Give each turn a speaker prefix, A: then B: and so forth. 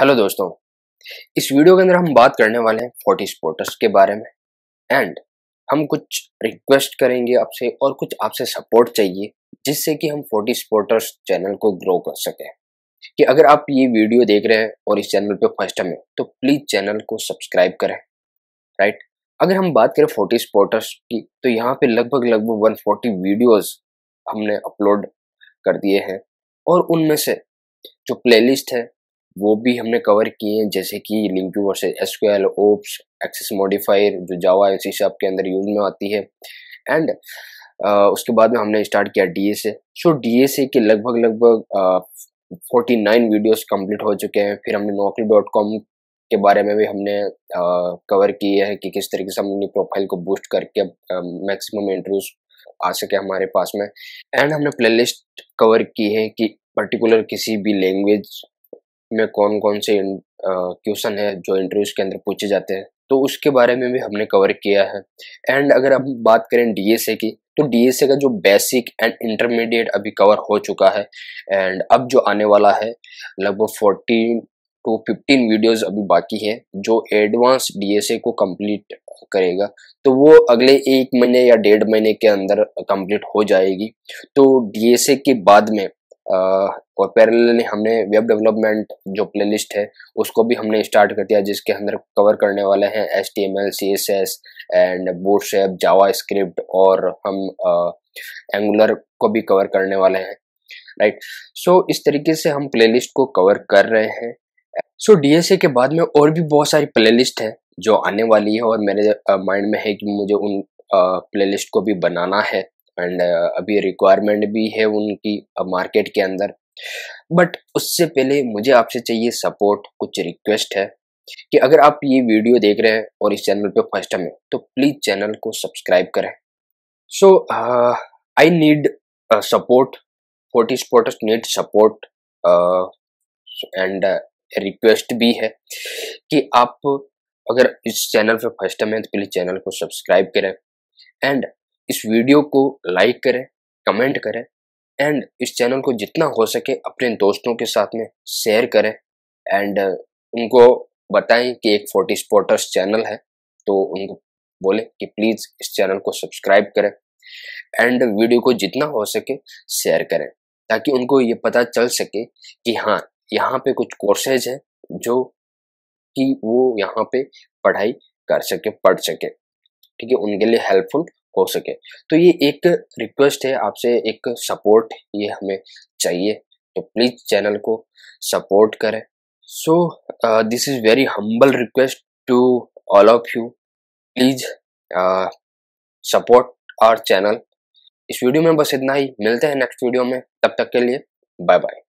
A: hello दोस्तों इस video के अंदर हम बात करने वाले हैं फोर्टी स्पोर्टर्स के बारे में एंड हम कुछ रिक्वेस्ट करेंगे आपसे और कुछ आपसे सपोर्ट चाहिए जिससे कि हम फोर्टी स्पोर्टर्स चैनल को ग्रो कर सकें कि अगर आप ये वीडियो देख रहे हैं और इस चैनल पे फर्स्ट टाइम है तो प्लीज़ चैनल को सब्सक्राइब करें राइट अगर हम बात करें फोर्टी स्पोर्टर्स की तो यहाँ पे लगभग लगभग वन फोर्टी वीडियोज़ हमने अपलोड कर दिए हैं और उनमें से जो प्लेलिस्ट है वो भी हमने कवर किए हैं जैसे कि LINQ versus SQL OOPs access modifier जो जावा एल सी के अंदर यूज में आती है एंड उसके बाद में हमने स्टार्ट किया D S A so D S A के लगभग लगभग फोर्टी नाइन वीडियोज़ कम्प्लीट हो चुके हैं फिर हमने नौकरी डॉट कॉम के बारे में भी हमने कवर किए किया है कि किस तरीके से हम अपनी प्रोफाइल को बूस्ट करके मैक्सिमम इंटरव्यूज आ सके हमारे पास में एंड हमने प्लेलिस्ट कवर की है कि पर्टिकुलर किसी भी लैंग्वेज में कौन कौन से क्वेश्चन है जो इंटरव्यूज के अंदर पूछे जाते हैं तो उसके बारे में भी हमने कवर किया है एंड अगर हम बात करें डीएसए की तो डीएसए का जो बेसिक एंड इंटरमीडिएट अभी कवर हो चुका है एंड अब जो आने वाला है लगभग फोर्टीन टू फिफ्टीन वीडियोस अभी बाकी है जो एडवांस डीएसए को कंप्लीट करेगा तो वो अगले एक महीने या डेढ़ महीने के अंदर कंप्लीट हो जाएगी तो डीएसए के बाद में और पैरेलली हमने वेब डेवलपमेंट जो प्लेलिस्ट है उसको भी हमने स्टार्ट कर दिया जिसके अंदर कवर करने वाले हैं S T M L C S S and bootstrap JavaScript और हम एंगुलर को भी कवर करने वाले हैं राइट सो इस तरीके से हम प्लेलिस्ट को कवर कर रहे हैं सो so, डीएसए के बाद में और भी बहुत सारी प्लेलिस्ट है जो आने वाली है और मेरे माइंड में है कि मुझे उन प्लेलिस्ट को भी बनाना है एंड uh, अभी रिक्वायरमेंट भी है उनकी मार्केट के अंदर बट उससे पहले मुझे आपसे चाहिए सपोर्ट कुछ रिक्वेस्ट है कि अगर आप ये वीडियो देख रहे हैं और इस चैनल पे फर्स्ट टाइम है तो प्लीज़ चैनल को सब्सक्राइब करें so I need support forty sport need support and request भी है कि आप अगर इस चैनल पे फर्स्ट टाइम है तो प्लीज़ चैनल को सब्सक्राइब करें एंड इस वीडियो को लाइक करें कमेंट करें एंड इस चैनल को जितना हो सके अपने दोस्तों के साथ में शेयर करें एंड उनको बताएं कि एक फोर्टी स्पोर्टर्स चैनल है तो उनको बोले कि प्लीज़ इस चैनल को सब्सक्राइब करें एंड वीडियो को जितना हो सके शेयर करें ताकि उनको ये पता चल सके कि हाँ यहाँ पे कुछ कोर्सेज हैं जो कि वो यहाँ पे पढ़ाई कर सके पढ़ सके ठीक है उनके लिए हेल्पफुल हो सके तो ये एक रिक्वेस्ट है आपसे एक सपोर्ट ये हमें चाहिए तो प्लीज़ चैनल को सपोर्ट करें so this is very humble request to all of you please support our channel इस वीडियो में बस इतना ही मिलते हैं नेक्स्ट वीडियो में तब तक के लिए बाय बाय